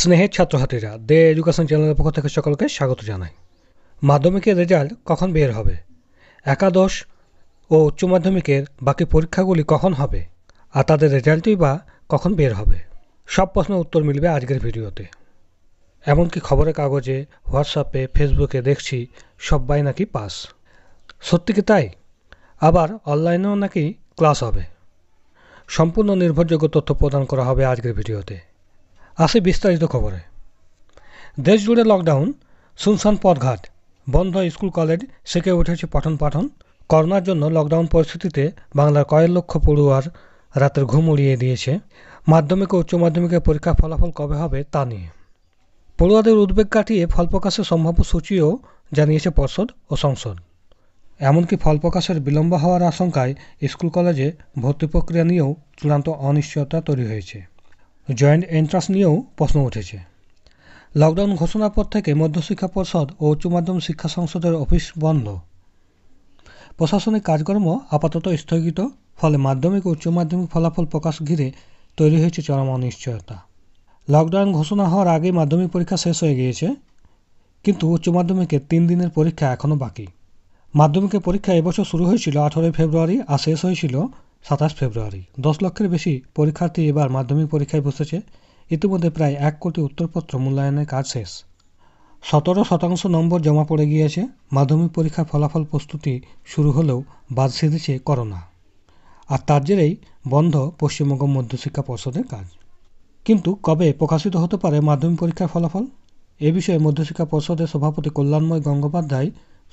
স্নেহের ছাত্রছাত্রীরা দে এডুকেশন চ্যানেলের পক্ষ থেকে সকলকে স্বাগত জানাই মাধ্যমিকের রেজাল্ট কখন বের হবে একাদশ ও উচ্চ মাধ্যমিকের বাকি পরীক্ষাগুলি কখন হবে আর তাদের রেজাল্টই বা কখন বের হবে সব প্রশ্নের উত্তর মিলবে আজকের ভিডিওতে এমনকি খবরের কাগজে হোয়াটসঅ্যাপে ফেসবুকে দেখছি সবাই নাকি পাস সত্যি কি তাই আবার অনলাইনেও নাকি ক্লাস হবে সম্পূর্ণ নির্ভরযোগ্য তথ্য প্রদান করা হবে আজকের ভিডিওতে আসে বিস্তারিত খবরে দেশ জুড়ে লকডাউন শুনশান পথঘাট বন্ধ স্কুল কলেজ শেখে উঠেছে পঠন পাঠন করোনার জন্য লকডাউন পরিস্থিতিতে বাংলার কয়েক লক্ষ পড়ুয়ার রাতের ঘুম উড়িয়ে দিয়েছে মাধ্যমিক ও উচ্চ মাধ্যমিকের পরীক্ষার ফলাফল কবে হবে তা নিয়ে পড়ুয়াদের উদ্বেগ কাটিয়ে ফল প্রকাশের সম্ভাব্য সূচিও জানিয়েছে পর্ষদ ও সংসদ এমনকি ফল প্রকাশের বিলম্ব হওয়ার আশঙ্কায় স্কুল কলেজে ভর্তি প্রক্রিয়া নিয়েও চূড়ান্ত অনিশ্চয়তা তৈরি হয়েছে জয়েন্ট এন্ট্রান্স নিয়েও প্রশ্ন উঠেছে লকডাউন ঘোষণার পর থেকে মধ্যশিক্ষা পর্ষদ ও উচ্চমাধ্যমিক শিক্ষা সংসদের অফিস বন্ধ প্রশাসনিক কাজকর্ম আপাতত স্থগিত ফলে মাধ্যমিক ও উচ্চ মাধ্যমিক ফলাফল প্রকাশ ঘিরে তৈরি হয়েছে চরম অনিশ্চয়তা লকডাউন ঘোষণা হওয়ার আগেই মাধ্যমিক পরীক্ষা শেষ হয়ে গিয়েছে কিন্তু উচ্চ মাধ্যমিকের তিন দিনের পরীক্ষা এখনও বাকি মাধ্যমিকের পরীক্ষা এবছর শুরু হয়েছিল আঠেরোই ফেব্রুয়ারি আর শেষ হয়েছিল সাতাশ ফেব্রুয়ারি দশ লক্ষের বেশি পরীক্ষার্থী এবার মাধ্যমিক পরীক্ষায় বসেছে ইতিমধ্যে প্রায় এক কোটি উত্তরপত্র মূল্যায়নের কাজ শেষ সতেরো শতাংশ নম্বর জমা পড়ে গিয়েছে মাধ্যমিক পরীক্ষার ফলাফল প্রস্তুতি শুরু হলেও বাদ সেধেছে করোনা আর তার জেরেই বন্ধ পশ্চিমবঙ্গ মধ্যশিক্ষা পর্ষদের কাজ কিন্তু কবে প্রকাশিত হতে পারে মাধ্যমিক পরীক্ষার ফলাফল এ বিষয়ে মধ্যশিক্ষা পর্ষদের সভাপতি কল্যাণময় গঙ্গোপাধ্যায়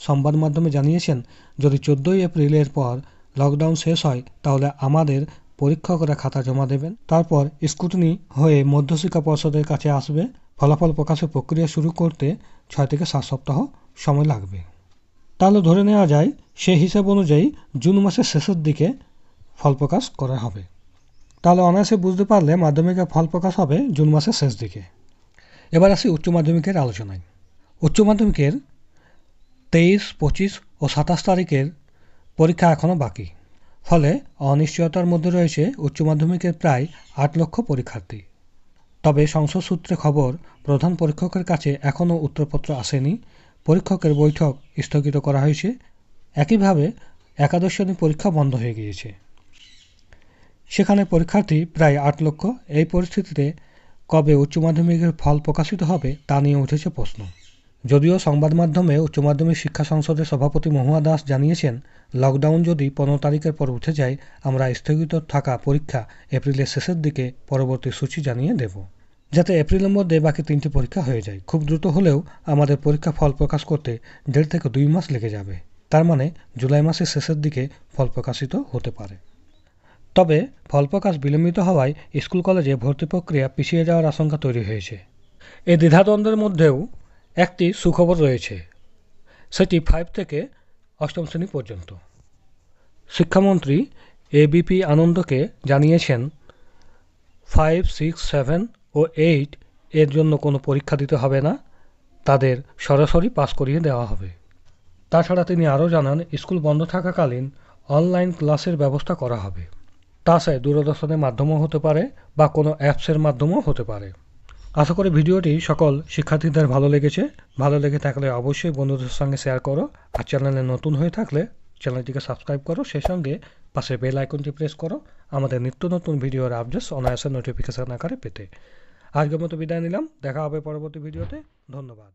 সংবাদ মাধ্যমে জানিয়েছেন যদি চোদ্দোই এপ্রিলের পর লকডাউন শেষ হয় তাহলে আমাদের পরীক্ষকরা খাতা জমা দেবেন তারপর স্কুটনি হয়ে মধ্যশিক্ষা পর্ষদের কাছে আসবে ফলাফল প্রকাশের প্রক্রিয়া শুরু করতে ছয় থেকে সাত সপ্তাহ সময় লাগবে তাহলে ধরে নেওয়া যায় সেই হিসাব অনুযায়ী জুন মাসের শেষের দিকে ফল প্রকাশ করা হবে তাহলে অনায়াসে বুঝতে পারলে মাধ্যমিকের ফল প্রকাশ হবে জুন মাসের শেষ দিকে এবার আসি উচ্চ মাধ্যমিকের আলোচনায় উচ্চ মাধ্যমিকের তেইশ পঁচিশ ও সাতাশ তারিখের পরীক্ষা এখনও বাকি ফলে অনিশ্চয়তার মধ্যে রয়েছে উচ্চ মাধ্যমিকের প্রায় আট লক্ষ পরীক্ষার্থী তবে সংসদ সূত্রে খবর প্রধান পরীক্ষকের কাছে এখনও উত্তরপত্র আসেনি পরীক্ষকের বৈঠক স্থগিত করা হয়েছে একইভাবে একাদশ শ্রেণী পরীক্ষা বন্ধ হয়ে গিয়েছে সেখানে পরীক্ষার্থী প্রায় আট লক্ষ এই পরিস্থিতিতে কবে উচ্চ মাধ্যমিকের ফল প্রকাশিত হবে তা নিয়ে উঠেছে প্রশ্ন যদিও সংবাদ মাধ্যমে উচ্চমাধ্যমিক শিক্ষা সংসদের সভাপতি মহুয়া দাস জানিয়েছেন লকডাউন যদি পনেরো তারিখের পর উঠে যায় আমরা স্থগিত থাকা পরীক্ষা এপ্রিলের শেষের দিকে পরবর্তী সূচি জানিয়ে দেব যাতে এপ্রিলের মধ্যে বাকি তিনটি পরীক্ষা হয়ে যায় খুব দ্রুত হলেও আমাদের পরীক্ষা ফল প্রকাশ করতে দেড় থেকে দুই মাস লেগে যাবে তার মানে জুলাই মাসের শেষের দিকে ফল প্রকাশিত হতে পারে তবে ফল প্রকাশ বিলম্বিত হওয়ায় স্কুল কলেজে ভর্তি প্রক্রিয়া পিছিয়ে যাওয়ার আশঙ্কা তৈরি হয়েছে এই দ্বিধাদ্বন্দ্বের মধ্যেও একটি সুখবর রয়েছে সেটি ফাইভ থেকে অষ্টম শ্রেণী পর্যন্ত শিক্ষামন্ত্রী এবিপি আনন্দকে জানিয়েছেন ফাইভ সিক্স সেভেন ও এইট এর জন্য কোনো পরীক্ষা দিতে হবে না তাদের সরাসরি পাস করিয়ে দেওয়া হবে তাছাড়া তিনি আরও জানান স্কুল বন্ধ থাকাকালীন অনলাইন ক্লাসের ব্যবস্থা করা হবে তা দূরদর্শনের মাধ্যমেও হতে পারে বা কোনো অ্যাপসের মাধ্যমেও হতে পারে আশা করি ভিডিওটি সকল শিক্ষার্থীদের ভালো লেগেছে ভালো লেগে থাকলে অবশ্যই বন্ধুদের সঙ্গে শেয়ার করো আর চ্যানেলে নতুন হয়ে থাকলে চ্যানেলটিকে সাবস্ক্রাইব করো সেই সঙ্গে পাশে বেল আইকনটি প্রেস করো আমাদের নিত্য নতুন ভিডিওর আপডেটস অনায়াসে নোটিফিকেশান আকারে পেতে আজকের মতো বিদায় নিলাম দেখা হবে পরবর্তী ভিডিওতে ধন্যবাদ